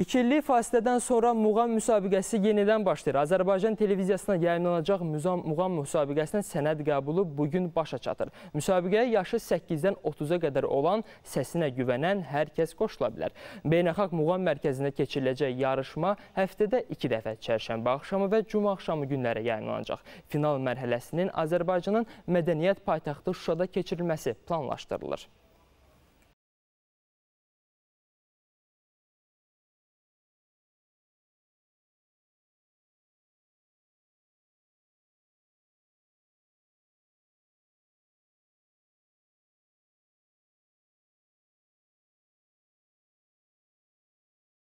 İki illik fasilədən sonra Muğam müsabiqəsi yenidən başlayır. Azərbaycan televiziyasına yayınlanacaq Muğam müsabiqəsinə sənəd qəbulu bugün başa çatır. Müsabiqəyə yaşı 8-dən 30-a qədər olan, səsinə güvənən hər kəs qoşula bilər. Beynəlxalq Muğam mərkəzində keçiriləcək yarışma həftədə 2 dəfə çərşənbə axşamı və cuma axşamı günlərə yayınlanacaq. Final mərhələsinin Azərbaycanın mədəniyyət paytaxtı Şuşada keçirilməsi planlaşdırılır.